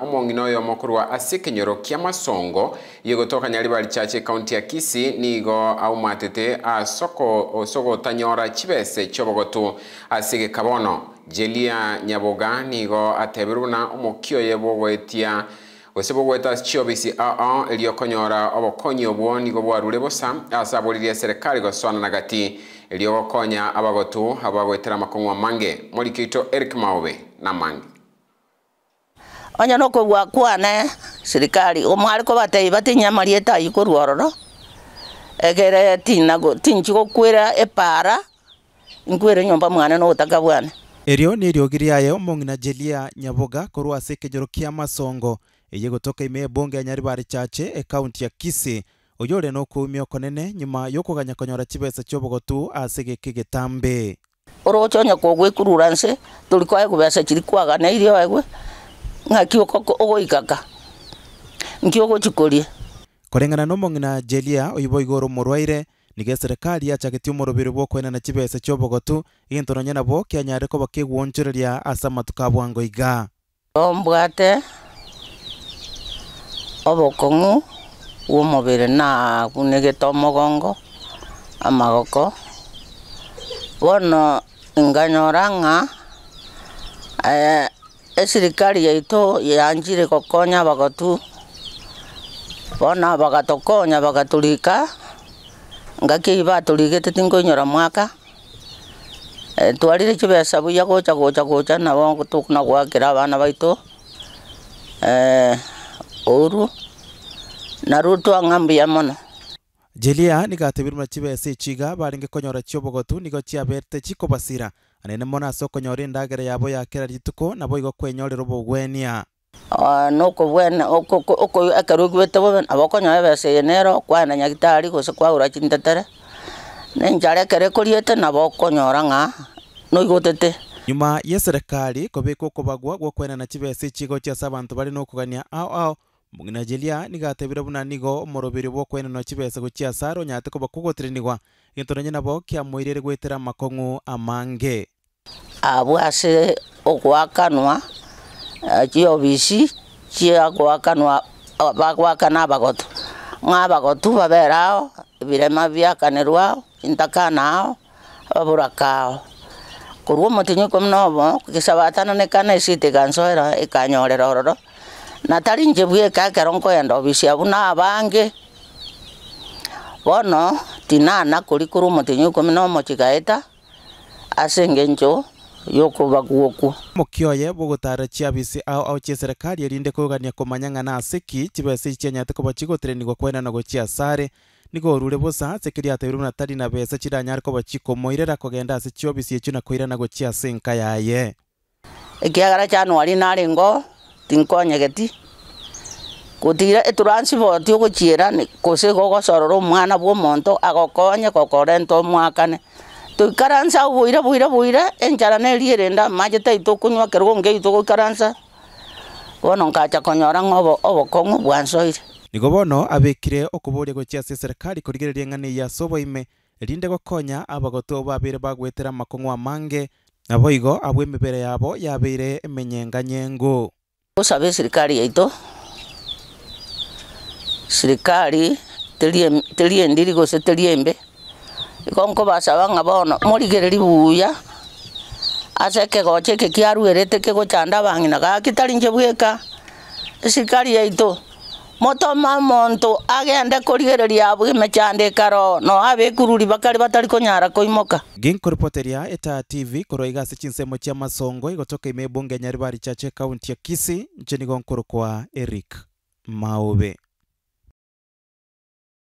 omong'ina oyo mokorwa ase ekenyoro kia masongo ye gotoka nyaribari chache ekaunti ya kisi nigo aumatete asoko osogotanyora chibese chobogotu ase gekabono jelia nyaboga nigo atebirwe buna omoki oye bogoetia gose bogweta chiobisi ao eliokonyora obokonyi obwo nigo bwarure bosa ase aboririe serikali goswanana gati eliogokonya abagotu abagwetera makong'wa mange morikeito eric maobe na mange onya no ko kugwa kwane serikali omwari ko batei batinyamarie ta ikorwa ororo egere tina go tinchi go gokwira epara ngwere nyomba mwana no utaka bwana erio ni erio giria ye omong na Jelia Nyaboga korwa seke ekejero kia Masongo eye gotoka ime ebunge ya bari chache e ekaunti ya kisi oyore no ko kuumia konene nyuma yoko ganya konyora chibesa chobogotu ase geki getambe orochonya kogwekurura nse tuli kwae gubesa chiri kwagana irio egwe ng'aki ogoikaka nkĩ ũgũchikũrie koreng'ana na omong'ina jelia oyibo igoro morwaire nige serikali yachakitio mũrũbĩrĩbwo kwena na chibesa chobogotu gintononya nabo kianyare koba kĩgwonchereria asa matuka bwango iga ombwate obokong'u bwa omobere nabunegete omogongo amagoko bono nganyora ng'a eh, esirikari yaito yanjire gokonya bagotu bona bagatokonya bagaturika ngaki ii baturigite tinkuinyora mwaka e, twarire chibesa buya gocha gocha gucha nabo tukuna gwakira abana baito e, uru na rutu mono Jelia nigatebirie machibe ase echiga barenge konyora chiobogotu nigo chiabete chikobasira anene mona ase okonyora endagera yabo ya kera rituko nabo igo kwenyorera obogwenia ah, nokobwena ekero okwete bobe nabo okonyora ebesa kwana nyagitari gose kwaura chintetere nenchara ekero nabo okonyora ng'a noigotete nyuma ya eserekari kobeka okobagwa gwokoenana chibesa echigo chiase abanto bare nokogania ao ao muginajelia nigatebire buna nigo omorobiri bokwenena chibesa gochia asara onyate koba kogoterenigwa egento nonya nabo kiamoirere gwetera amakong'u amange abwo ah, ase ogwakanwa eh, chiobisi chiagwakanwa bagwakana abagoto ng'a abagotu babera ao ebirema biakanerwa ao intakana ao ababuraka korwa omotinyu obo gesaba atananekana esite ikansoera ekanyorera ororo na tari nje bweka ekero ndobisi obisia buna abange bono tinana kurikura omotinyu ikumi na omochigaeta ase engencho yokuba gwoku mukioye bogotara chiabisi ao ao chia serikali erinde kogania komanya ng'ana ase ki chibesa ichi chianyete koba chigotereniwa kwenda nogo nigo orure bosa sekiri keri atebire tari na besa chiranyare koba chikomoirera kogenda ase chiobisi echio na gochia ase enka yaye ekiagara chanwari nare ngo tinkonyegeti gutira ituransibotie guchiira kusi gugocorora omwana bwa omonto agokonye gokora ntomwakane tuikaransa bwire bwire bwire enchara neriirenda maji taitukunywa kerugo ngeitu guikaransa bono nkacha konyora ng'obo obokong'u bwansoire nigo bono abikire okuburia gochia ase eserekari korigereria eng'ana ya ase oboime erinde gokonya abagoto babere bagwetera amakong'u amange nabo igo abwo emebere yabo yabeire emenyenganye Vos sabés Sircari y todo. Sircari, te se te liembe. Konko basaban morigere libuya. Ase que goche que kiaru erete que bangina, motoma monto agende kurigereria abugime karo no abekururi bakari batari koimoka kuimoka ginkuripoteria eta tv igase chinsemo chia masongo igotoka imebunge nyaribari chache kaunti ya kisi nchini gonkuru kwa eric maube